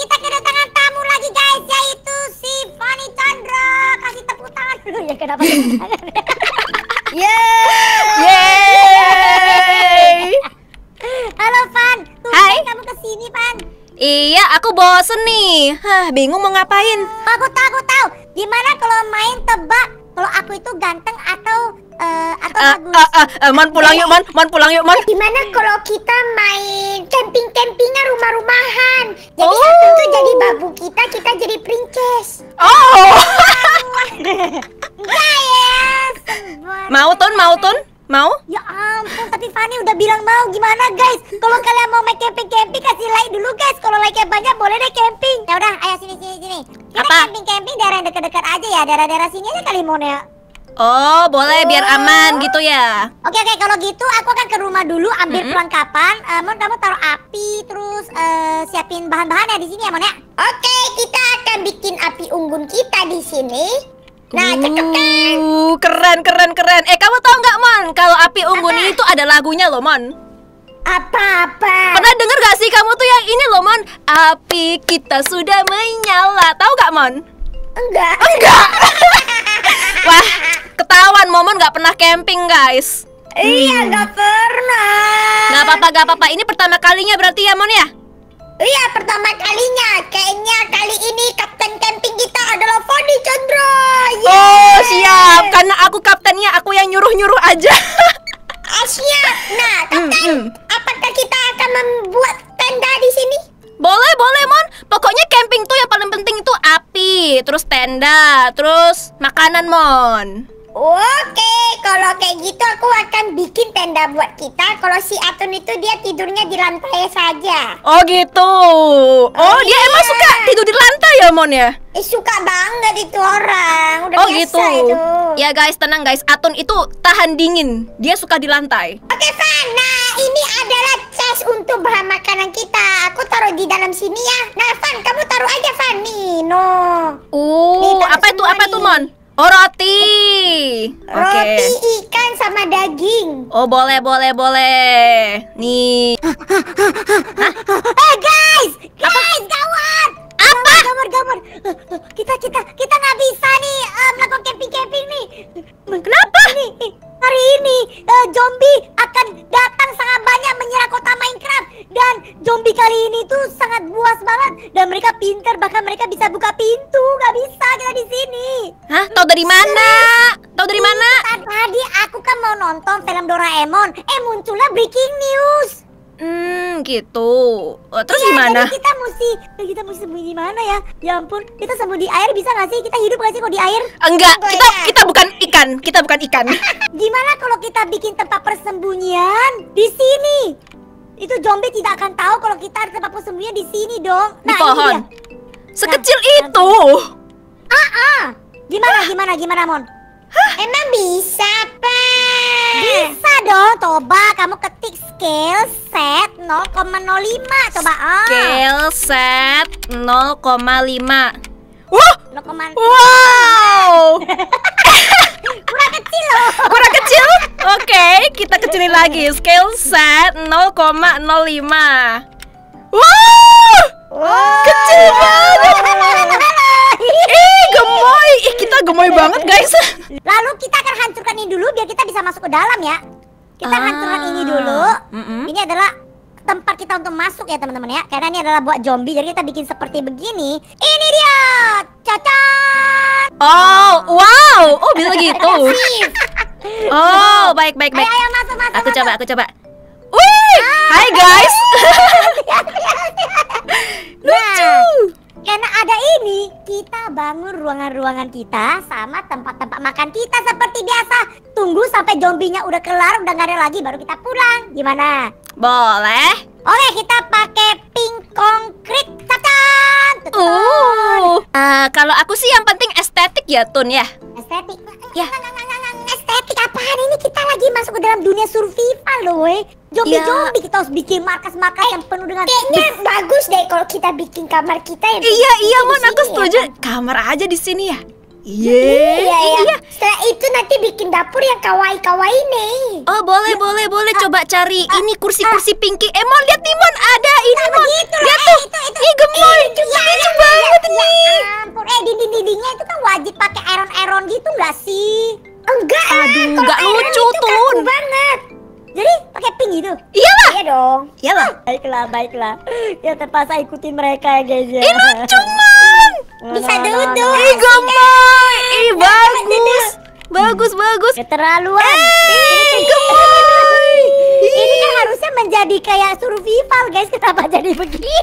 kita kedatangan tamu lagi guys yaitu si Fanny Chandra kasih tepuk tangan dulu ya kenapa yeah Yeay! halo Fan Hai kamu kesini Fan Iya, aku bosen nih. Hah, bingung mau ngapain. Aku tahu, aku tahu. Gimana kalau main tebak kalau aku itu ganteng atau uh, atau uh, Uh, uh, uh, man pulang yuk, man. Man pulang yuk, man. Gimana kalau kita main camping-campingan? rumah-rumahan. Jadi oh. satu tuh jadi babu kita, kita jadi pringkes Oh. Enggak ya. Mau Tun, mau Tun? Mau? Ya ampun, tapi Fanny udah bilang mau gimana guys? Kalau kalian mau main camping-camping kasih like dulu guys. Kalau like banyak boleh deh camping. Ya udah, ayo sini sini sini. Kita camping-camping daerah dekat-dekat aja ya, daerah-daerah sini aja kali mau ya. Oh, boleh oh. biar aman gitu ya. Oke okay, oke, okay. kalau gitu aku akan ke rumah dulu ambil mm -hmm. perlengkapan. Uh, Mon kamu taruh api terus uh, siapin bahan-bahannya di sini ya, Mon ya. Oke, okay, kita akan bikin api unggun kita di sini. Nah, uh, cakep kan? Uh, keren keren keren. Eh, kamu tahu nggak, Mon? Kalau api unggun Apa? itu ada lagunya loh, Mon apa-apa Pernah denger gak sih kamu tuh yang ini loh Mon Api kita sudah menyala Tahu gak Mon? Enggak Enggak Wah ketahuan momon nggak pernah camping guys iya hmm. nggak pernah nggak apa-apa nggak apa-apa ini pertama kalinya berarti ya mon ya iya pertama kalinya kayaknya kali ini kapten camping kita adalah Fani Chandra Yeay. oh siap karena aku kaptennya aku yang nyuruh-nyuruh aja Asnya, oh, nah hmm, kapten, hmm. apakah kita akan membuat tenda di sini? Boleh, boleh, Mon. Pokoknya camping tuh yang paling penting itu api, terus tenda, terus makanan, Mon. Oke, kalau kayak gitu aku akan bikin tenda buat kita. Kalau si Atun itu dia tidurnya di lantai saja. Oh gitu. Oh, oh dia iya. emang suka tidur di lantai ya Mon ya? Eh, suka banget itu orang. Udah oh gitu. Itu. Ya guys, tenang guys. Atun itu tahan dingin. Dia suka di lantai. Oke Fan, nah ini adalah chest untuk bahan makanan kita. Aku taruh di dalam sini ya. Nah Fan, kamu taruh aja Fan. Nih, no. Uh, nih, apa itu? Apa itu Mon? Oh roti. Roti ikan sama daging. Oh boleh boleh boleh. Nih. eh hey, guys, guys kawan gambar gambar eh, eh, kita kita kita nggak bisa nih uh, melakukan camping camping nih kenapa ini hari ini uh, zombie akan datang sangat banyak menyerang kota Minecraft dan zombie kali ini tuh sangat buas banget dan mereka pinter bahkan mereka bisa buka pintu nggak bisa kita di sini hah tau dari iya, mana tau dari mana tadi aku kan mau nonton film Doraemon eh munculnya breaking news Hmm, gitu. Eh, terus iya, gimana? Kita mesti kita mesti sembunyi di mana ya? Ya ampun, kita sembunyi di air bisa nggak sih? Kita hidup nggak sih kalau di air? Enggak, gitu kita ya. kita bukan ikan, kita bukan ikan. gimana kalau kita bikin tempat persembunyian di sini? Itu zombie tidak akan tahu kalau kita ada tempat persembunyian di sini dong. Nah, di pohon. Sekecil nah, nah, itu. Ah, ah. Gimana gimana gimana, Mon? Hah? Emang bisa, Pak? Bisa dong, coba kamu ketik scale set 0,05 coba. Oh. Scale set 0,5. Wah. 0, wow. Kurang kecil loh. Kurang kecil? Oke, okay, kita kecilin lagi. Scale set 0,05. Wow. Kecil banget. Ih, gemoy. Ih, kita gemoy banget, guys. Lalu kita akan hancurkan ini dulu biar kita bisa masuk ke dalam ya kita ah. hancurkan ini dulu. Mm -mm. Ini adalah tempat kita untuk masuk ya teman-teman ya karena ini adalah buat zombie jadi kita bikin seperti begini ini dia cocok. oh wow oh bisa gitu oh baik baik baik ayo, ayo masuk masuk aku masuk. coba aku coba wih ah. hai guys lucu nah, kita bangun ruangan-ruangan kita sama tempat-tempat makan kita seperti biasa. Tunggu sampai zombinya udah kelar, udah gak ada lagi baru kita pulang. Gimana? Boleh. Oke, kita pakai pink konkrit. Tacan. Uh, eh, kalau aku sih yang penting estetik ya, Tun ya. Estetik. Ya. Enggak, taktik apaan ini kita lagi masuk ke dalam dunia survival loh weh Zombie-zombie ya. kita harus bikin markas-markas eh, yang penuh dengan Kayaknya bagus deh kalau kita bikin kamar kita iya, iya, ya Iya, iya Mon, aku setuju ya. Kamar aja di sini ya Yeah. Iya, iya, iya. Setelah itu nanti bikin dapur yang kawaii-kawaii nih. Oh, boleh, ya. boleh, boleh. Ah. Coba cari ah, ini kursi-kursi ah. pinky. Eh, Mon, lihat nih, Mon. Ada ini, nah, Mon. Lihat eh, tuh. Itu, itu. Ih, gemoy. Lucu ya, banget ya, nih. Ya ampun. Eh, dinding-dindingnya itu kan wajib pakai iron-iron gitu nggak sih? Enggak eh, Aduh, enggak lucu gitu, tuh. banget. Jadi pakai pink gitu? Iya lah, Iya dong. iya lah. Baiklah, baiklah. Ya terpaksa ikutin mereka ya guys ya. Ih lucu man. Bisa duduk. Ih gemoy. Eh, Ih ya, bagus. Bagus, bagus. Keterlaluan. Ih eh, kan gitu. gemoy. Ini kan harusnya menjadi kayak survival guys. Kenapa jadi begini?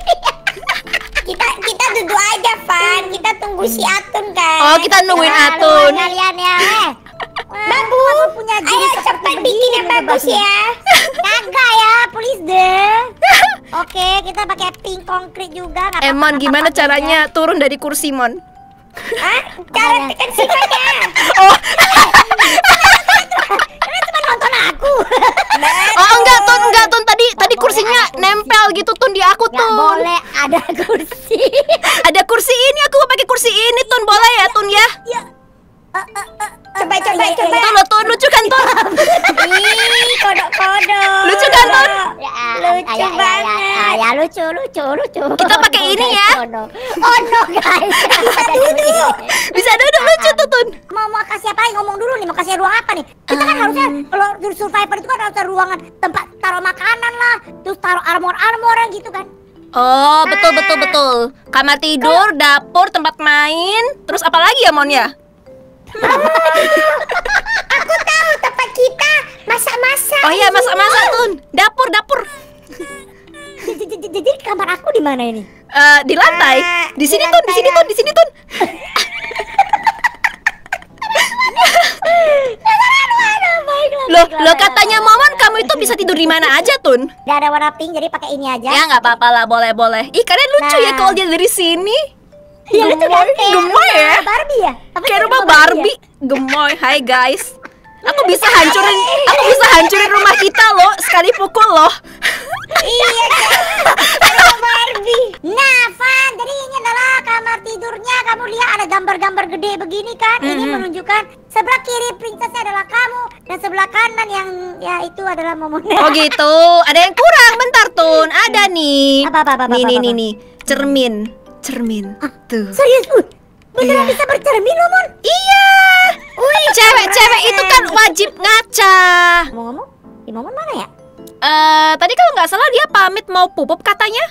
kita kita duduk aja Fan kita tunggu si Atun kan oh kita nungguin Atun kalian ya Bagus. punya Ayo cepat bikin yang bagus ya. Kagak ya. ya, please deh. Oke, kita pakai pink konkret juga. Gak Emon, eh, gimana caranya ya? turun dari kursi Mon? Hah? Cara tekan sifatnya. Oh. ini cuma nonton aku. oh enggak Tun, enggak Tun tadi tadi kursinya nempel gitu Tun di aku tuh. Gak boleh ada kursi. ada kursi ini aku pakai kursi ini Tun boleh ya Tun ya? Iya. Uh, uh, uh coba coba cepat. Iya, iya, coba iya. tuh lucu kan tuh ih kodok kodok lucu kan tuh ya, lucu ya, ya, banget ya lucu lucu lucu kita pakai ini ya oh no guys bisa duduk ah, ah. lucu tuh tun mau mau kasih apa ngomong dulu nih mau kasih ruang apa nih kita kan harusnya kalau survivor itu kan harusnya ruangan tempat taruh makanan lah terus taruh armor armor yang gitu kan Oh, betul ah. betul betul. Kamar tidur, dapur, tempat main, terus apa lagi ya Mon ya? aku tahu tempat kita masak-masak. Oh iya, masak-masak Tun. Dapur, dapur. Jadi kamar aku di mana ini? Uh, di lantai. Eh, di sini Tun, di sini Tun, di sini Tun. Loh, lo katanya Maman kamu itu bisa tidur di mana aja, Tun? Gak ada warna pink, jadi pakai ini aja. Ya nggak apa-apa lah, boleh-boleh. Ih, kalian lucu ya nah. ya kalau dia dari sini. Ya, gemoy, kayak gemoy ya? Barbie ya? Apa kayak rumah Barbie. Ya? Gemoy, hai guys. Aku iya. bisa hancurin, aku bisa hancurin rumah kita loh, sekali pukul loh. iya, rumah Barbie. Nah, Fan, jadi ini adalah kamar tidurnya. Kamu lihat ada gambar-gambar gede begini kan? Ini mm -hmm. menunjukkan sebelah kiri princessnya adalah kamu dan sebelah kanan yang ya itu adalah momen Oh gitu. Ada yang kurang, bentar Tun. Ada iya. nih. Apa apa apa? nih apa, apa, apa. nih nih nih. Cermin bercermin. Ah. Tuh. Serius? beneran iya. bisa bercermin, Mon? Iya. Wih, cewek-cewek itu kan gitu. wajib ngaca. Ngomong-ngomong, momen mana ya? Eh, uh, tadi kalau nggak salah dia pamit mau pupuk katanya.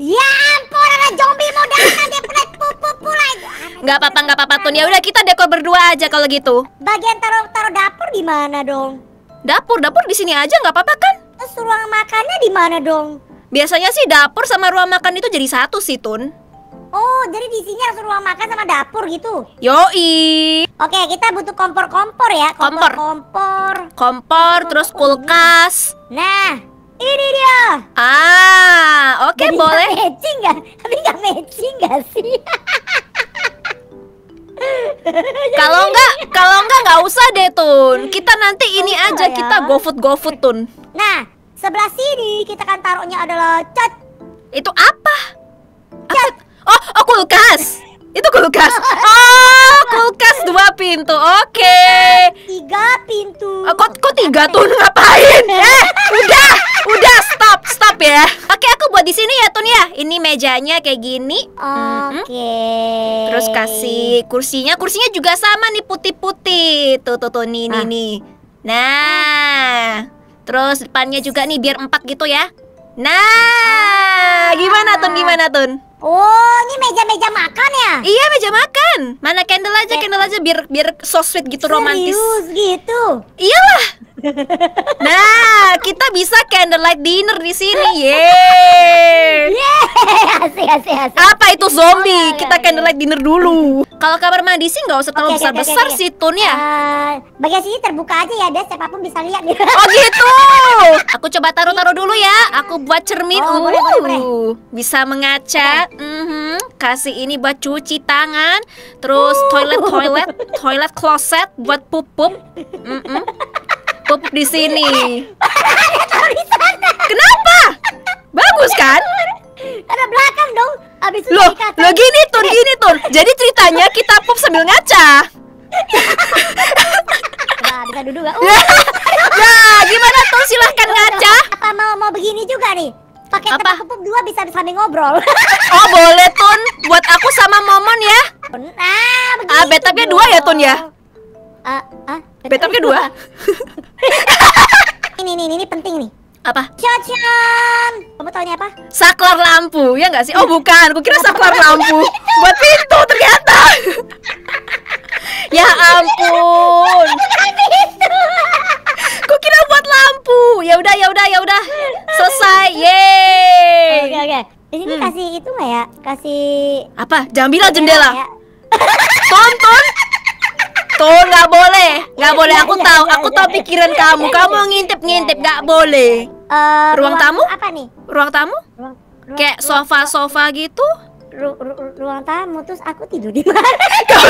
Ya ampun, ada zombie mau datang dia pelit pupuk pula itu. Nggak apa-apa, nggak apa-apa Tun. Ya udah kita dekor berdua aja kalau gitu. Bagian taruh-taruh dapur di mana dong? Dapur, dapur di sini aja nggak apa-apa kan? Terus ruang makannya di mana dong? Biasanya sih dapur sama ruang makan itu jadi satu sih Tun. Oh, jadi di sini harus ruang makan sama dapur gitu. Yoi. Oke, kita butuh kompor-kompor ya. Kompor. Kompor. Kompor, terus kulkas. Nah, ini dia. Ah, oke okay, boleh. boleh. Matching nggak? Tapi gak matching nggak sih? kalau nggak, kalau nggak nggak usah deh Tun. Kita nanti ini oh, aja ya. kita GoFood GoFood Tun. Nah, sebelah sini kita kan taruhnya adalah cat. Itu apa? Cat. Apa? Oh, oh kulkas. Itu kulkas. Oh, kulkas dua pintu. Oke. Okay. Tiga pintu. Oh, kok, kok tiga tuh ngapain? Eh, udah, udah stop, stop ya. Oke, okay, aku buat di sini ya Tun ya. Ini mejanya kayak gini. Oke. Okay. Terus kasih kursinya. Kursinya juga sama nih putih-putih. Tuh, tuh, tuh, nih, nih, ah. nih. Nah, terus depannya juga nih biar empat gitu ya. Nah, ah. gimana Tun? Gimana Tun? Oh, ini meja-meja makan ya? Iya, meja makan. Mana candle aja, candle aja biar biar so sweet gitu Serius romantis. Serius gitu. Iyalah. Nah, kita bisa candlelight dinner di sini. Yeay. Yeah, asik, asik, Apa itu zombie? Oh, iya, iya, kita iya. candlelight dinner dulu. Kalau kamar mandi sih nggak usah terlalu besar-besar okay, okay, okay, sih Tun ya. Uh, bagian sini terbuka aja ya, deh siapapun bisa lihat gitu. Oh gitu. Aku coba taruh-taruh dulu ya. Aku buat cermin. Oh, uh, boleh, boleh, boleh. Uh, bisa mengaca mm-hmm, kasih ini buat cuci tangan, terus oh. toilet toilet toilet closet buat pupuk, mm -mm, di sini. Kenapa? Bagus kan? Ada belakang dong. Abis lo, loh, lo gini tur, gini tuh. Jadi ceritanya kita pup sambil ngaca. Nah, duduk gak? Uh. Oh. ya, gimana tuh silahkan ngaca. Apa mau mau begini juga nih? pakai apa kepup dua bisa disanding ngobrol oh boleh tun buat aku sama momon ya nah ah, ah betapnya dua ya tun ya ah uh, betapnya dua ini ini ini penting nih apa? cian Kamu tahu apa? Saklar lampu, ya nggak sih? Oh bukan, aku kira saklar lampu buat pintu ternyata. ya ampun lampu. Ya udah, ya udah, ya udah. Selesai. Yeay. Oke, oke. Okay. Ini hmm. kasih itu nggak ya? Kasih apa? Jangan bilang jendela. jendela. Iya, iya. Tonton. Tuh nggak boleh, nggak iya, boleh. Aku tahu, aku tahu pikiran kamu. Kamu ngintip ngintip nggak boleh. Uh, ruang, ruang tamu? Apa nih? Ruang tamu? Ruang, ruang, Kayak sofa-sofa gitu? ru ru ruang tamu terus aku tidur di mana?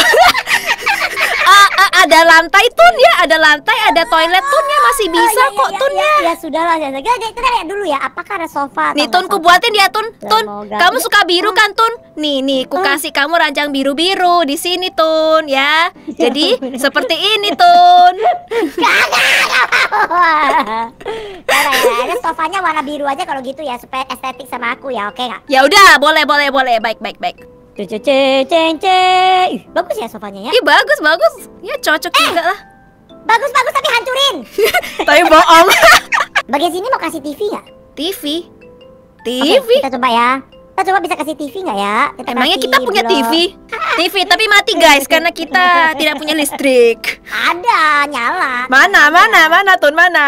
Ah, ah, ada lantai tun ya, ada lantai, ada toilet tun ya masih ah, bisa oh, iya, kok iya, tun iya, ya. Ya, ya sudahlah ya. Kita lihat dulu ya, apakah ada sofa Nih Tun, ku buatin dia ya, Tun. Tun, kamu suka biru kan Tun? Nih nih, ku kasih kamu ranjang biru-biru di sini Tun ya. Jadi seperti ini Tun. ya, sofanya warna biru aja kalau gitu ya supaya estetik sama aku ya, oke nggak? Ya udah, boleh boleh boleh. Baik baik baik baik. Ceng ceng. Bagus ya sofanya ya? Iya bagus bagus. Ya cocok eh, juga lah. Bagus bagus tapi hancurin. tapi bohong. Bagian sini mau kasih TV nggak? TV. TV. Okay, kita coba ya. Kita coba bisa kasih TV nggak ya? Kita Emangnya kita punya blog. TV? TV tapi mati guys karena kita tidak punya listrik. Ada nyala. Mana mana mana Tun mana?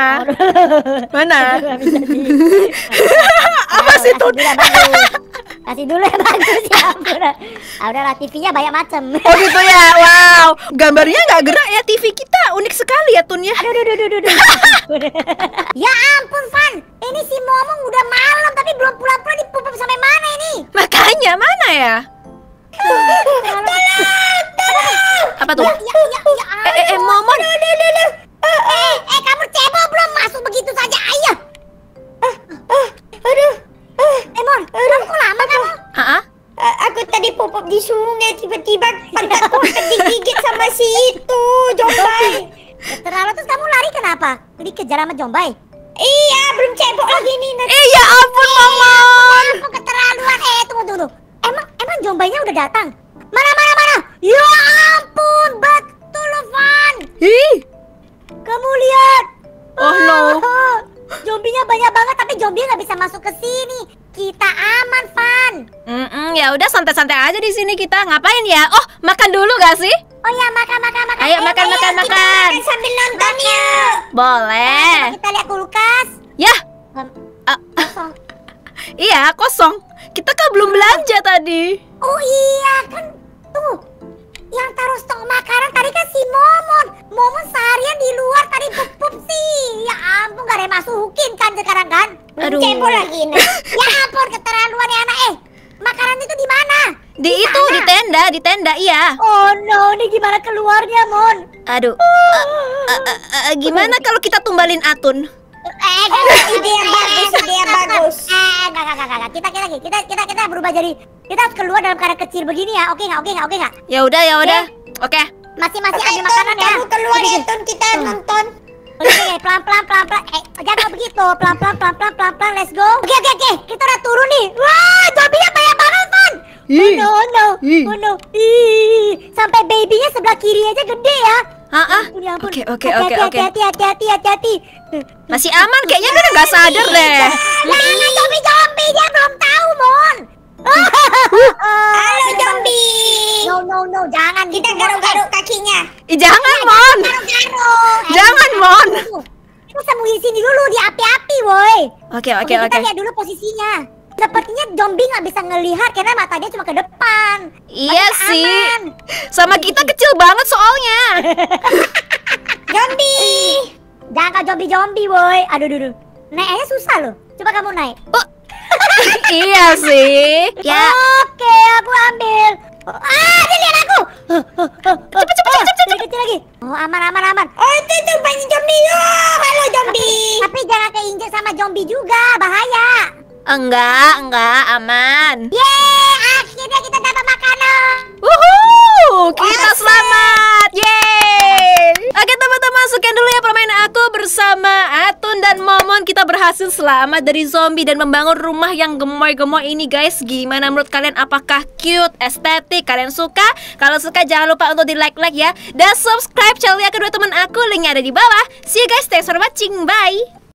mana? Apa sih Tun? kasih dulu yang bagus ya ampun. Ah, TV-nya banyak macam. Oh gitu ya. Wow. Gambarnya nggak gerak ya TV kita. Unik sekali ya Tunnya. Aduh aduh aduh aduh. aduh. ya ampun Fan. Ini si Momong udah malam tapi belum pulang-pulang dipupup sampai mana ini? Makanya mana ya? Apa tuh? Ya, ya, ya, ya, eh, eh, eh, Momon. Eh, eh, kamu cebol belum masuk begitu saja, ayah. Eh, uh, eh, aduh. Eh, Emon, eh, kok lama eh, kamu? Hah? Uh, eh, aku tadi pupuk di sungai tiba-tiba pantatku digigit sama si itu Jombai. Terlalu terus kamu lari kenapa? Dikejar sama Jombai? Iya, belum cebok lagi nih. Nanti. Iya, ampun Mamon. Ya aku keterlaluan. Eh, tunggu dulu. Emang emang Jombainya udah datang? Mana mana mana? Ya ampun, betul Van. Ih. Kamu lihat. Oh, no. Ah, Zombinya banyak banget tapi zombie nggak bisa masuk ke sini. Kita aman, Fan. Mm -mm, ya udah santai-santai aja di sini kita. Ngapain ya? Oh, makan dulu gak sih? Oh ya, makan makan makan. Ayo, ayo eh, makan ayo, iya, makan kita makan. makan. sambil nonton yuk. Boleh. Ayo, kita lihat kulkas. Ya. uh, kosong. iya, kosong. Kita kan belum belanja tadi. Oh iya, kan tuh yang taruh stok makanan tadi kan si Momon. Momon seharian di luar tadi pup sih. Ya ampun gak ada yang masukin kan sekarang kan. Aduh. Cebol lagi ini. ya ampun keterlaluan ya anak eh. Makanan itu di mana? Di, itu di tenda, di tenda iya. Oh no, ini gimana keluarnya, Mon? Aduh. Uh, uh, uh, uh, gimana kalau kita tumbalin Atun? Eh, gak, gak, ide yang bagus, ide yang bagus. Eh, enggak, enggak, enggak. Kita, kita, kita, kita, kita berubah jadi kita harus keluar dalam keadaan kecil begini ya. Oke nggak? Oke nggak? Oke nggak? Ya udah, ya udah. Oke. Masih masih ada makanan ya. Kamu keluar ya, Tun. Kita nonton. Oke, pelan pelan pelan pelan. Eh, jangan begitu. Pelan pelan pelan pelan pelan pelan. Let's go. Oke oke oke. Kita udah turun nih. Wah, zombinya banyak banget, Ton. Oh no, no, oh, no. Ih, sampai babynya sebelah kiri aja gede ya. Ah, ah ya ya Oke, oke, oke, oke. Hati, hati, hati, hati, hati. Masih aman kayaknya kan nggak sadar deh. Jangan zombie zombie dia belum tahu, Mon. Halo zombie. No no no, jangan. Kita garuk-garuk kakinya. Ih, eh, jangan, Mon. Garuk-garuk. Jangan, Mon. Kita sembunyi sini dulu di api-api, woi. Oke, oke, oke. Kita lihat dulu posisinya. Sepertinya zombie nggak bisa ngelihat karena matanya cuma ke depan. Iya sih. Sama kita kecil banget soalnya. zombie. Jangan kau zombie-zombie, woi. Aduh, aduh, aduh. Naiknya susah loh. Coba kamu naik. Oh iya sih. Ya. Oke, aku ambil. Ah, dia lihat aku. Cepat, cepat, cepat, cepat, kecil lagi. Oh, aman, aman, aman. Oh, itu itu banyak zombie. Oh, halo zombie. Tapi, tapi jangan keinjak sama zombie juga, bahaya. Enggak, enggak, aman. Yeay, akhirnya kita dapat makanan. Wuhu, kita selamat. Yeay sekian dulu ya permainan aku bersama Atun dan Momon Kita berhasil selamat dari zombie dan membangun rumah yang gemoy-gemoy ini guys Gimana menurut kalian apakah cute, estetik, kalian suka? Kalau suka jangan lupa untuk di like-like ya Dan subscribe channel kedua teman aku, linknya ada di bawah See you guys, thanks for watching, bye